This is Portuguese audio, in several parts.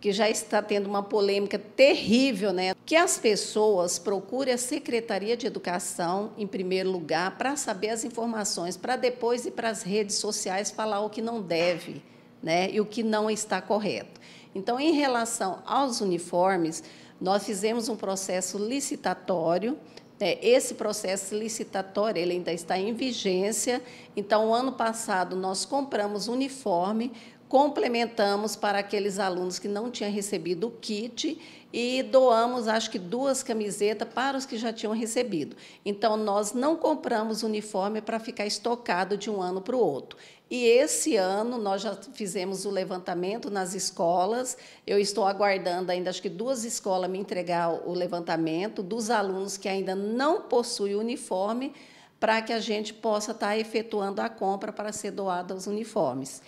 que já está tendo uma polêmica terrível, né? Que as pessoas procurem a Secretaria de Educação, em primeiro lugar, para saber as informações, para depois ir para as redes sociais falar o que não deve, né? E o que não está correto. Então, em relação aos uniformes, nós fizemos um processo licitatório. Né? Esse processo licitatório ele ainda está em vigência. Então, ano passado, nós compramos uniforme complementamos para aqueles alunos que não tinham recebido o kit e doamos, acho que duas camisetas para os que já tinham recebido. Então, nós não compramos uniforme para ficar estocado de um ano para o outro. E esse ano nós já fizemos o levantamento nas escolas. Eu estou aguardando ainda, acho que duas escolas me entregar o levantamento dos alunos que ainda não possuem uniforme, para que a gente possa estar efetuando a compra para ser doada os uniformes.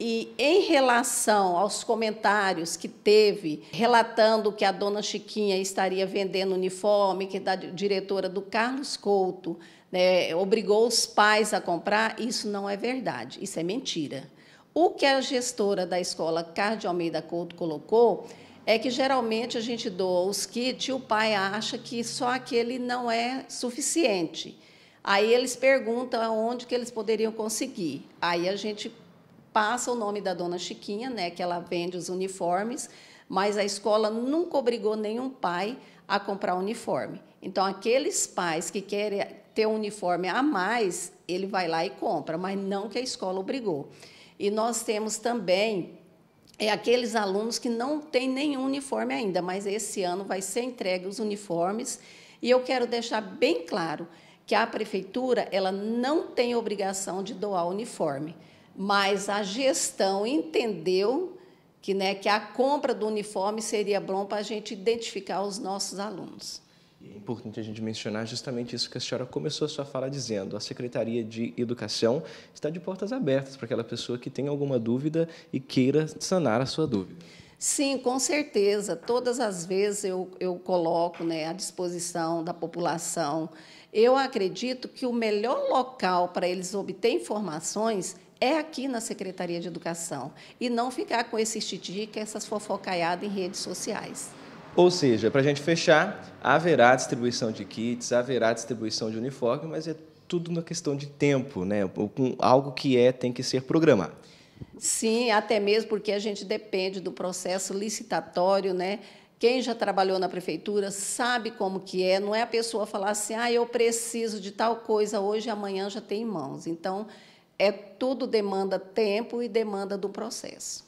E em relação aos comentários que teve, relatando que a dona Chiquinha estaria vendendo uniforme, que da diretora do Carlos Couto né, obrigou os pais a comprar, isso não é verdade, isso é mentira. O que a gestora da escola Cardio Almeida Couto colocou é que geralmente a gente doa os kits e o pai acha que só aquele não é suficiente. Aí eles perguntam aonde que eles poderiam conseguir. Aí a gente passa o nome da dona Chiquinha, né, que ela vende os uniformes, mas a escola nunca obrigou nenhum pai a comprar uniforme. Então, aqueles pais que querem ter um uniforme a mais, ele vai lá e compra, mas não que a escola obrigou. E nós temos também é, aqueles alunos que não têm nenhum uniforme ainda, mas esse ano vai ser entregue os uniformes. E eu quero deixar bem claro que a prefeitura ela não tem obrigação de doar uniforme mas a gestão entendeu que, né, que a compra do uniforme seria bom para a gente identificar os nossos alunos. é importante a gente mencionar justamente isso que a senhora começou a sua fala dizendo. A Secretaria de Educação está de portas abertas para aquela pessoa que tem alguma dúvida e queira sanar a sua dúvida. Sim, com certeza. Todas as vezes eu, eu coloco né, à disposição da população. Eu acredito que o melhor local para eles obter informações é aqui na Secretaria de Educação e não ficar com esse estitique, essas fofocaiadas em redes sociais. Ou seja, para a gente fechar, haverá distribuição de kits, haverá distribuição de uniforme, mas é tudo uma questão de tempo, né? Algo que é tem que ser programado. Sim, até mesmo porque a gente depende do processo licitatório, né? Quem já trabalhou na prefeitura sabe como que é, não é a pessoa falar assim: "Ah, eu preciso de tal coisa hoje, amanhã já tem em mãos". Então, é tudo demanda tempo e demanda do processo.